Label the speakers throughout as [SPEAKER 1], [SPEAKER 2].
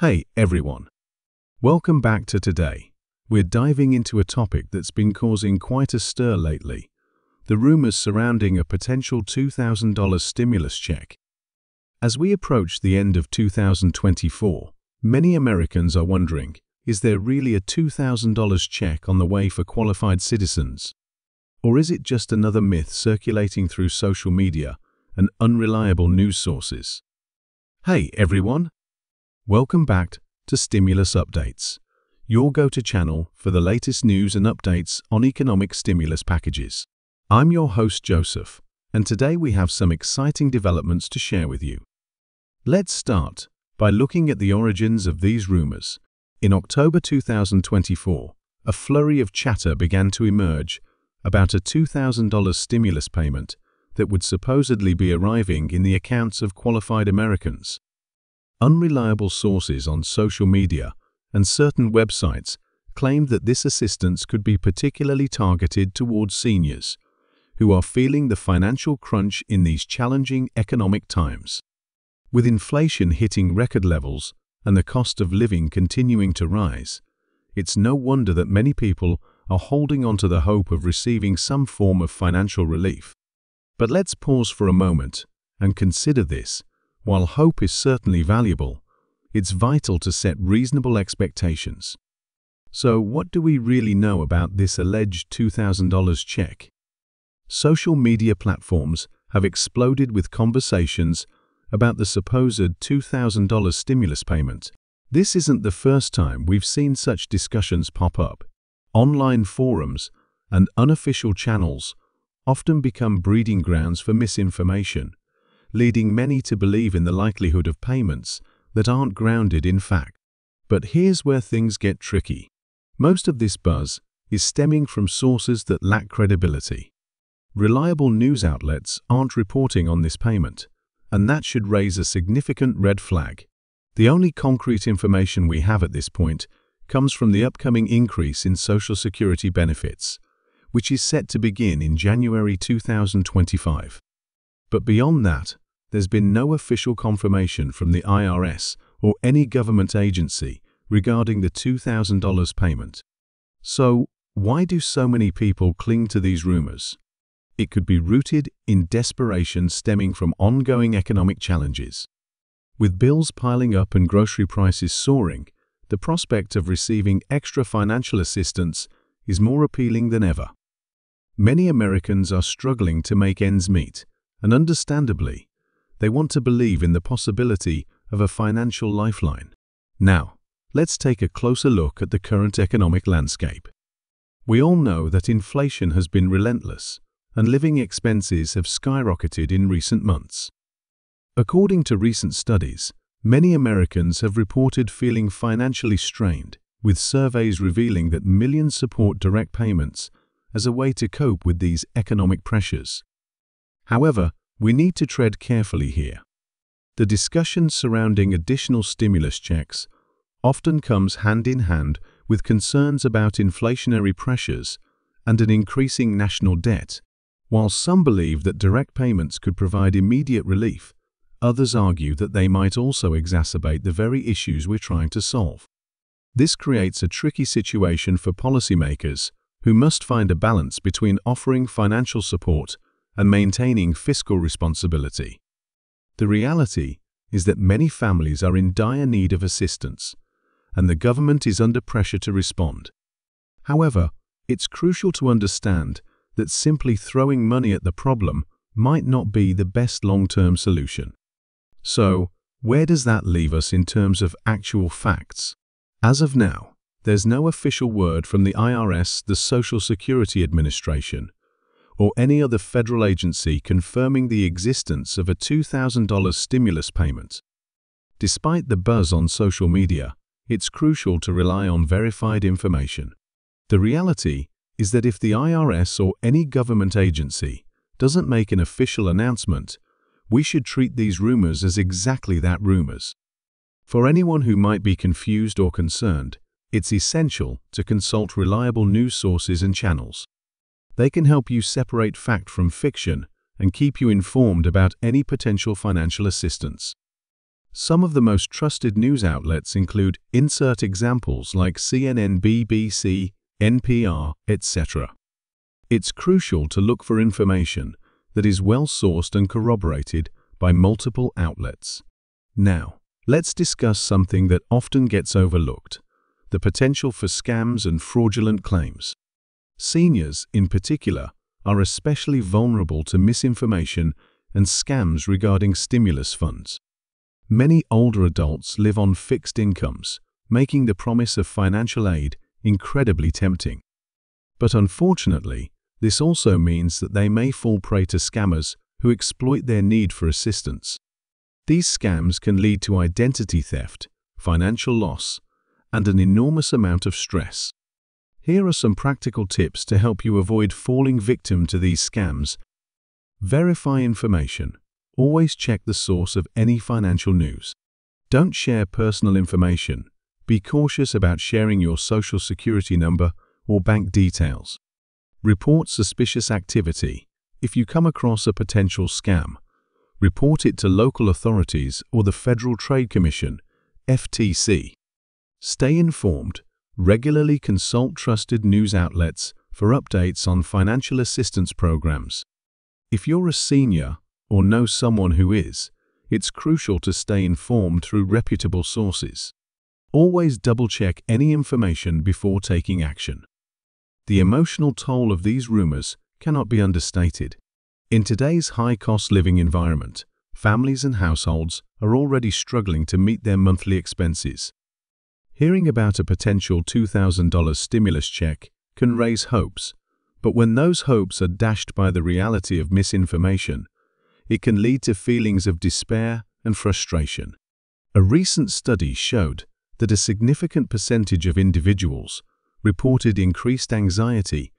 [SPEAKER 1] Hey everyone. Welcome back to today. We're diving into a topic that's been causing quite a stir lately. The rumors surrounding a potential $2,000 stimulus check. As we approach the end of 2024, many Americans are wondering, is there really a $2,000 check on the way for qualified citizens? Or is it just another myth circulating through social media and unreliable news sources? Hey everyone, Welcome back to Stimulus Updates, your go-to channel for the latest news and updates on economic stimulus packages. I'm your host Joseph, and today we have some exciting developments to share with you. Let's start by looking at the origins of these rumors. In October 2024, a flurry of chatter began to emerge about a $2,000 stimulus payment that would supposedly be arriving in the accounts of qualified Americans Unreliable sources on social media and certain websites claimed that this assistance could be particularly targeted towards seniors, who are feeling the financial crunch in these challenging economic times. With inflation hitting record levels and the cost of living continuing to rise, it's no wonder that many people are holding on to the hope of receiving some form of financial relief. But let's pause for a moment and consider this while hope is certainly valuable, it's vital to set reasonable expectations. So what do we really know about this alleged $2,000 check? Social media platforms have exploded with conversations about the supposed $2,000 stimulus payment. This isn't the first time we've seen such discussions pop up. Online forums and unofficial channels often become breeding grounds for misinformation leading many to believe in the likelihood of payments that aren't grounded in fact. But here's where things get tricky. Most of this buzz is stemming from sources that lack credibility. Reliable news outlets aren't reporting on this payment, and that should raise a significant red flag. The only concrete information we have at this point comes from the upcoming increase in Social Security benefits, which is set to begin in January 2025. But beyond that, there's been no official confirmation from the IRS or any government agency regarding the $2,000 payment. So, why do so many people cling to these rumors? It could be rooted in desperation stemming from ongoing economic challenges. With bills piling up and grocery prices soaring, the prospect of receiving extra financial assistance is more appealing than ever. Many Americans are struggling to make ends meet, and understandably, they want to believe in the possibility of a financial lifeline. Now, let's take a closer look at the current economic landscape. We all know that inflation has been relentless, and living expenses have skyrocketed in recent months. According to recent studies, many Americans have reported feeling financially strained, with surveys revealing that millions support direct payments as a way to cope with these economic pressures. However, we need to tread carefully here. The discussion surrounding additional stimulus checks often comes hand in hand with concerns about inflationary pressures and an increasing national debt. While some believe that direct payments could provide immediate relief, others argue that they might also exacerbate the very issues we're trying to solve. This creates a tricky situation for policymakers who must find a balance between offering financial support and maintaining fiscal responsibility. The reality is that many families are in dire need of assistance, and the government is under pressure to respond. However, it's crucial to understand that simply throwing money at the problem might not be the best long-term solution. So, where does that leave us in terms of actual facts? As of now, there's no official word from the IRS, the Social Security Administration, or any other federal agency confirming the existence of a $2,000 stimulus payment. Despite the buzz on social media, it's crucial to rely on verified information. The reality is that if the IRS or any government agency doesn't make an official announcement, we should treat these rumors as exactly that rumors. For anyone who might be confused or concerned, it's essential to consult reliable news sources and channels. They can help you separate fact from fiction and keep you informed about any potential financial assistance. Some of the most trusted news outlets include insert examples like CNN, BBC, NPR, etc. It's crucial to look for information that is well sourced and corroborated by multiple outlets. Now, let's discuss something that often gets overlooked, the potential for scams and fraudulent claims. Seniors, in particular, are especially vulnerable to misinformation and scams regarding stimulus funds. Many older adults live on fixed incomes, making the promise of financial aid incredibly tempting. But unfortunately, this also means that they may fall prey to scammers who exploit their need for assistance. These scams can lead to identity theft, financial loss, and an enormous amount of stress. Here are some practical tips to help you avoid falling victim to these scams. Verify information. Always check the source of any financial news. Don't share personal information. Be cautious about sharing your social security number or bank details. Report suspicious activity. If you come across a potential scam, report it to local authorities or the Federal Trade Commission, FTC. Stay informed Regularly consult trusted news outlets for updates on financial assistance programs. If you're a senior or know someone who is, it's crucial to stay informed through reputable sources. Always double-check any information before taking action. The emotional toll of these rumors cannot be understated. In today's high-cost living environment, families and households are already struggling to meet their monthly expenses. Hearing about a potential $2,000 stimulus check can raise hopes, but when those hopes are dashed by the reality of misinformation, it can lead to feelings of despair and frustration. A recent study showed that a significant percentage of individuals reported increased anxiety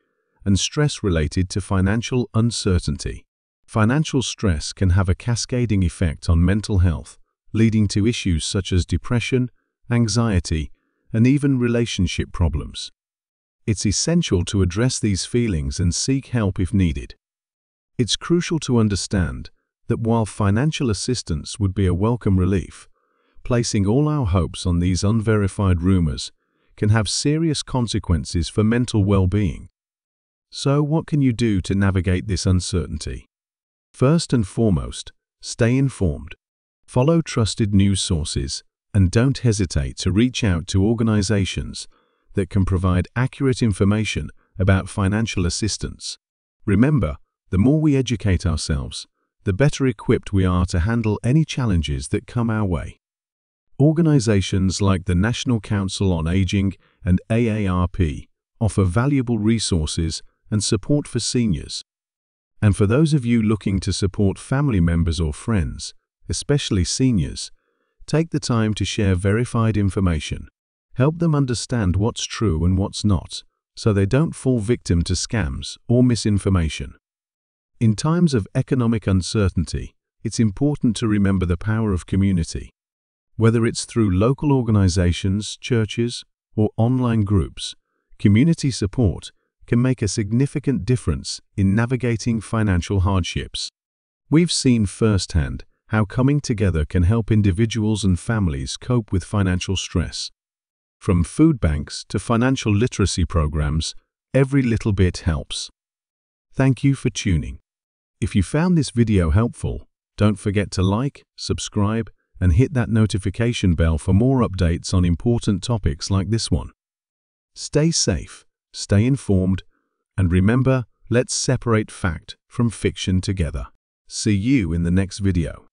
[SPEAKER 1] and stress related to financial uncertainty. Financial stress can have a cascading effect on mental health, leading to issues such as depression anxiety, and even relationship problems. It's essential to address these feelings and seek help if needed. It's crucial to understand that while financial assistance would be a welcome relief, placing all our hopes on these unverified rumors can have serious consequences for mental well-being. So what can you do to navigate this uncertainty? First and foremost, stay informed. Follow trusted news sources and don't hesitate to reach out to organizations that can provide accurate information about financial assistance. Remember, the more we educate ourselves, the better equipped we are to handle any challenges that come our way. Organizations like the National Council on Aging and AARP offer valuable resources and support for seniors. And for those of you looking to support family members or friends, especially seniors, Take the time to share verified information. Help them understand what's true and what's not, so they don't fall victim to scams or misinformation. In times of economic uncertainty, it's important to remember the power of community. Whether it's through local organizations, churches, or online groups, community support can make a significant difference in navigating financial hardships. We've seen firsthand how coming together can help individuals and families cope with financial stress. From food banks to financial literacy programs, every little bit helps. Thank you for tuning. If you found this video helpful, don't forget to like, subscribe, and hit that notification bell for more updates on important topics like this one. Stay safe, stay informed, and remember, let's separate fact from fiction together. See you in the next video.